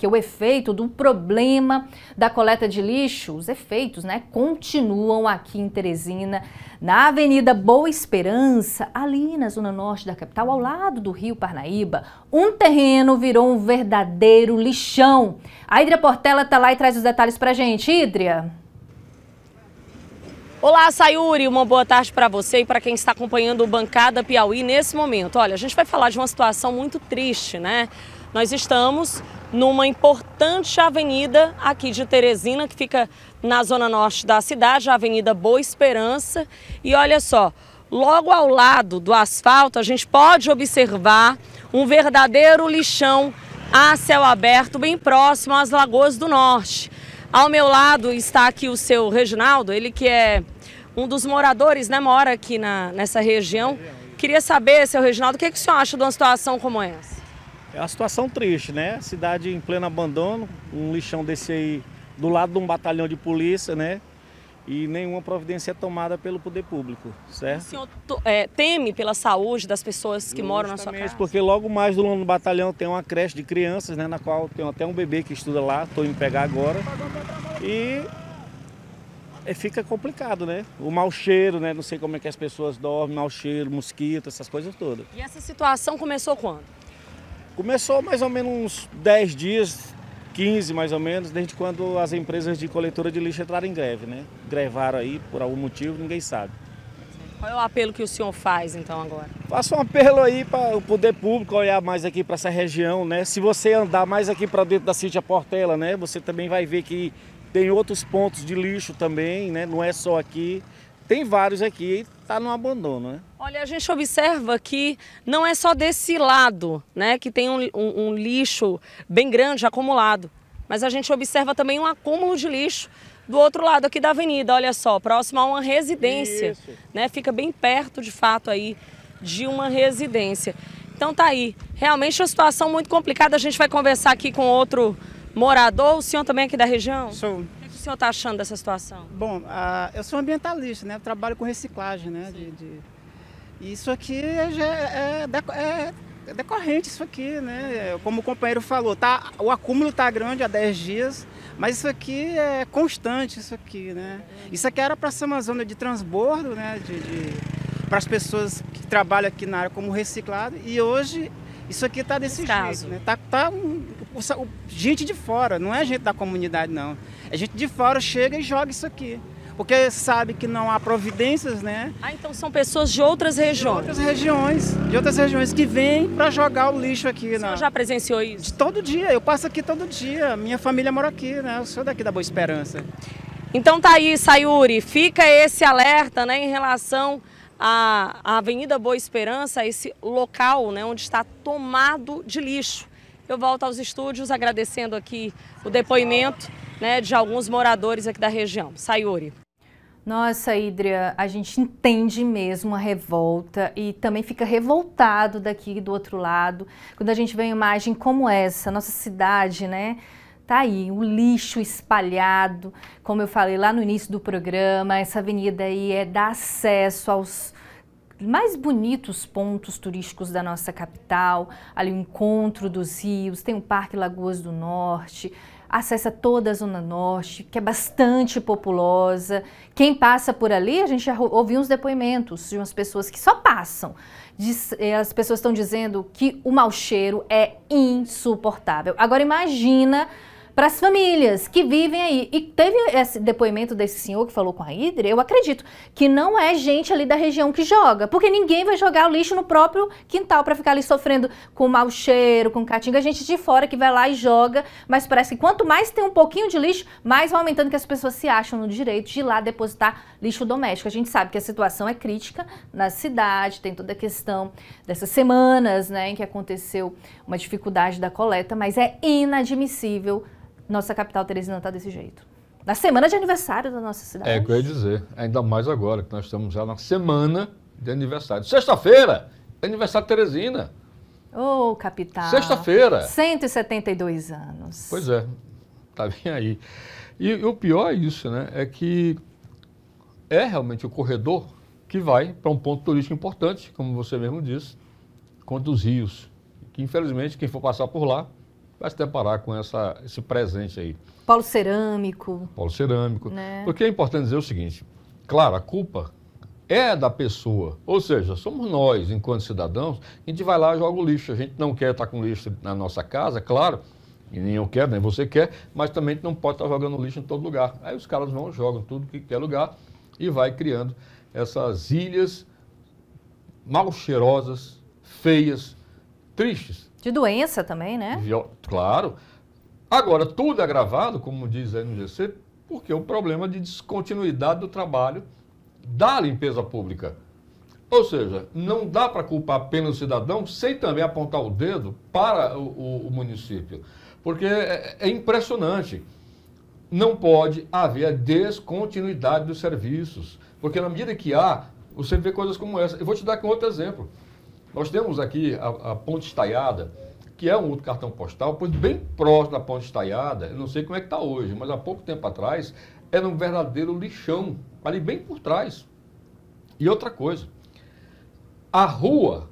que é o efeito do problema da coleta de lixo, os efeitos, né, continuam aqui em Teresina, na Avenida Boa Esperança, ali na zona norte da capital, ao lado do Rio Parnaíba. Um terreno virou um verdadeiro lixão. A Hidria Portela tá lá e traz os detalhes pra gente. Hidria. Olá, Sayuri, uma boa tarde para você e para quem está acompanhando o Bancada Piauí nesse momento. Olha, a gente vai falar de uma situação muito triste, né? Nós estamos numa importante avenida aqui de Teresina, que fica na zona norte da cidade, a Avenida Boa Esperança. E olha só, logo ao lado do asfalto, a gente pode observar um verdadeiro lixão a céu aberto, bem próximo às Lagoas do Norte. Ao meu lado está aqui o seu Reginaldo, ele que é um dos moradores, né, mora aqui na, nessa região. Queria saber, seu Reginaldo, o que, é que o senhor acha de uma situação como essa? É uma situação triste, né? Cidade em pleno abandono, um lixão desse aí do lado de um batalhão de polícia, né? E nenhuma providência é tomada pelo poder público, certo? O senhor é, teme pela saúde das pessoas que Justamente, moram na sua casa? porque logo mais do lado do batalhão tem uma creche de crianças, né? Na qual tem até um bebê que estuda lá, estou indo pegar agora. E é, fica complicado, né? O mau cheiro, né? Não sei como é que as pessoas dormem, mau cheiro, mosquito, essas coisas todas. E essa situação começou quando? Começou mais ou menos uns 10 dias, 15 mais ou menos, desde quando as empresas de coletora de lixo entraram em greve, né? Grevaram aí por algum motivo, ninguém sabe. Qual é o apelo que o senhor faz então agora? Faço um apelo aí para o poder público olhar mais aqui para essa região, né? Se você andar mais aqui para dentro da Sítia Portela, né? Você também vai ver que tem outros pontos de lixo também, né? Não é só aqui. Tem vários aqui e está no abandono, né? Olha, a gente observa que não é só desse lado, né, que tem um, um, um lixo bem grande acumulado, mas a gente observa também um acúmulo de lixo do outro lado aqui da avenida, olha só, próximo a uma residência, Isso. né, fica bem perto de fato aí de uma residência. Então tá aí, realmente é uma situação muito complicada, a gente vai conversar aqui com outro morador, o senhor também é aqui da região? Sou. O é senhor está achando dessa situação? Bom, uh, eu sou ambientalista, né? Eu trabalho com reciclagem, né? De, de, isso aqui é, é, é decorrente, isso aqui, né? Como o companheiro falou, tá, o acúmulo está grande há 10 dias, mas isso aqui é constante, isso aqui, né? Isso aqui era para ser uma zona de transbordo, né? De, de para as pessoas que trabalham aqui na área como reciclado, e hoje isso aqui está desse Caso. jeito, né? Tá, tá um, gente de fora, não é gente da comunidade, não. É gente de fora, chega e joga isso aqui porque sabe que não há providências, né? Ah, então são pessoas de outras regiões. De outras regiões, de outras regiões que vêm para jogar o lixo aqui. O senhor né? já presenciou isso? De todo dia, eu passo aqui todo dia, minha família mora aqui, né? Eu sou daqui da Boa Esperança. Então tá aí, Sayuri, fica esse alerta, né, em relação à Avenida Boa Esperança, esse local, né, onde está tomado de lixo. Eu volto aos estúdios agradecendo aqui o depoimento né, de alguns moradores aqui da região. Sayuri. Nossa, Hidria, a gente entende mesmo a revolta e também fica revoltado daqui do outro lado. Quando a gente vê uma imagem como essa, nossa cidade, né? Tá aí, o lixo espalhado, como eu falei lá no início do programa, essa avenida aí é dar acesso aos mais bonitos pontos turísticos da nossa capital, ali o encontro dos rios, tem o Parque Lagoas do Norte, acessa toda a Zona Norte, que é bastante populosa. Quem passa por ali, a gente já ouviu uns depoimentos de umas pessoas que só passam. Eh, as pessoas estão dizendo que o mau cheiro é insuportável. Agora imagina para as famílias que vivem aí. E teve esse depoimento desse senhor que falou com a Hidre, eu acredito que não é gente ali da região que joga, porque ninguém vai jogar o lixo no próprio quintal para ficar ali sofrendo com mau cheiro, com catinga, gente de fora que vai lá e joga, mas parece que quanto mais tem um pouquinho de lixo, mais vai aumentando que as pessoas se acham no direito de ir lá depositar lixo doméstico. A gente sabe que a situação é crítica na cidade, tem toda a questão dessas semanas, né, em que aconteceu uma dificuldade da coleta, mas é inadmissível nossa capital Teresina está desse jeito. Na semana de aniversário da nossa cidade. É o que eu ia dizer. Ainda mais agora, que nós estamos já na semana de aniversário. Sexta-feira, aniversário de Teresina. Ô, oh, capital. Sexta-feira. 172 anos. Pois é, tá bem aí. E, e o pior é isso, né? É que é realmente o corredor que vai para um ponto turístico importante, como você mesmo disse, quanto os rios. Que infelizmente, quem for passar por lá vai se deparar com essa, esse presente aí. Polo cerâmico. Polo cerâmico. Né? Porque é importante dizer o seguinte: claro, a culpa é da pessoa. Ou seja, somos nós, enquanto cidadãos, a gente vai lá e joga o lixo. A gente não quer estar com lixo na nossa casa, é claro, e nem eu quero, nem você quer, mas também não pode estar jogando lixo em todo lugar. Aí os caras vão, jogam tudo que quer lugar e vai criando essas ilhas mal cheirosas, feias, tristes, de doença também, né? Claro. Agora, tudo é gravado, como diz a NGC, porque é problema de descontinuidade do trabalho da limpeza pública. Ou seja, não dá para culpar apenas o cidadão sem também apontar o dedo para o, o, o município. Porque é, é impressionante. Não pode haver descontinuidade dos serviços. Porque na medida que há, você vê coisas como essa. Eu vou te dar aqui um outro exemplo. Nós temos aqui a, a Ponte Estaiada, que é um outro cartão postal, pois bem próximo da Ponte Estaiada, eu não sei como é que está hoje, mas há pouco tempo atrás era um verdadeiro lixão, ali bem por trás. E outra coisa, a rua,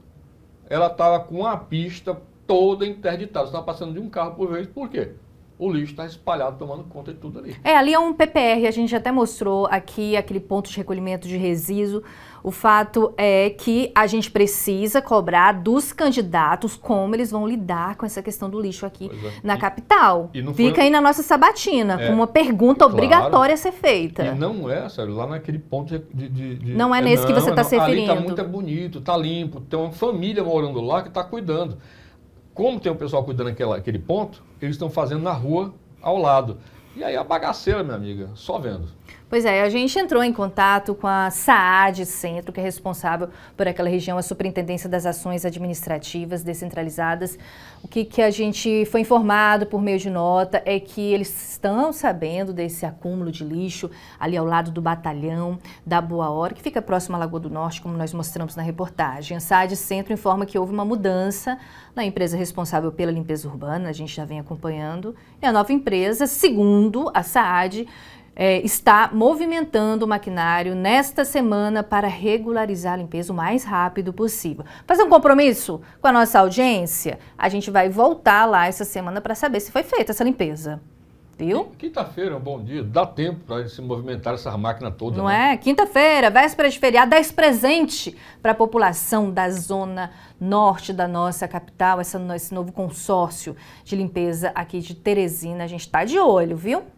ela estava com a pista toda interditada, estava passando de um carro por vez, por quê? o lixo está espalhado, tomando conta de tudo ali. É, ali é um PPR, a gente até mostrou aqui aquele ponto de recolhimento de resíduo. O fato é que a gente precisa cobrar dos candidatos como eles vão lidar com essa questão do lixo aqui é. na e, capital. E Fica foi... aí na nossa sabatina, é, com uma pergunta claro, obrigatória a ser feita. E não é, sério, lá naquele ponto de... de, de não é, é nesse não, que você está é se referindo. Ali tá muito é bonito, está limpo, tem uma família morando lá que está cuidando. Como tem o pessoal cuidando daquele ponto, eles estão fazendo na rua ao lado. E aí a é bagaceira, minha amiga, só vendo. Pois é, a gente entrou em contato com a SAAD Centro, que é responsável por aquela região, a Superintendência das Ações Administrativas Descentralizadas. O que, que a gente foi informado por meio de nota é que eles estão sabendo desse acúmulo de lixo ali ao lado do batalhão da Boa Hora, que fica próximo à Lagoa do Norte, como nós mostramos na reportagem. A SAAD Centro informa que houve uma mudança na empresa responsável pela limpeza urbana, a gente já vem acompanhando, e a nova empresa, segundo mundo, a SAAD, é, está movimentando o maquinário nesta semana para regularizar a limpeza o mais rápido possível. Fazer um compromisso com a nossa audiência? A gente vai voltar lá essa semana para saber se foi feita essa limpeza. Viu? Quinta-feira é um bom dia, dá tempo para se movimentar essa máquina toda. Não né? é? Quinta-feira, véspera de feriado, 10 presente para a população da zona norte da nossa capital, essa, esse novo consórcio de limpeza aqui de Teresina. A gente está de olho, viu?